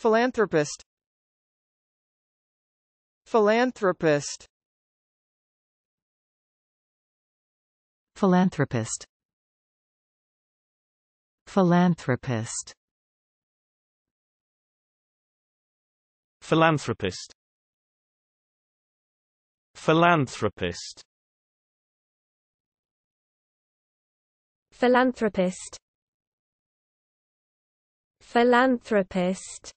Philanthropist Philanthropist Philanthropist Philanthropist Philanthropist Philanthropist Philanthropist Philanthropist